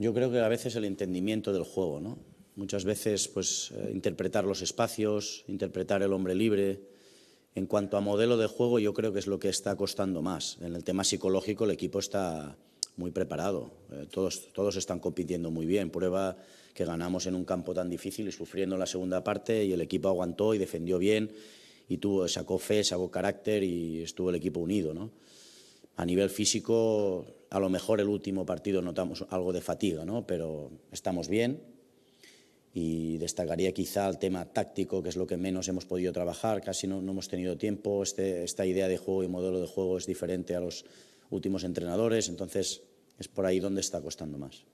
Yo creo que a veces el entendimiento del juego, ¿no? Muchas veces, pues, eh, interpretar los espacios, interpretar el hombre libre. En cuanto a modelo de juego, yo creo que es lo que está costando más. En el tema psicológico, el equipo está muy preparado. Eh, todos, todos están compitiendo muy bien. Prueba que ganamos en un campo tan difícil y sufriendo la segunda parte y el equipo aguantó y defendió bien y tuvo, sacó fe, sacó carácter y estuvo el equipo unido. ¿no? A nivel físico, a lo mejor el último partido notamos algo de fatiga, ¿no? pero estamos bien. Y destacaría quizá el tema táctico, que es lo que menos hemos podido trabajar, casi no, hemos tenido tiempo. Este, esta idea de juego y modelo de juego es diferente a los últimos entrenadores, entonces es por ahí donde está costando más.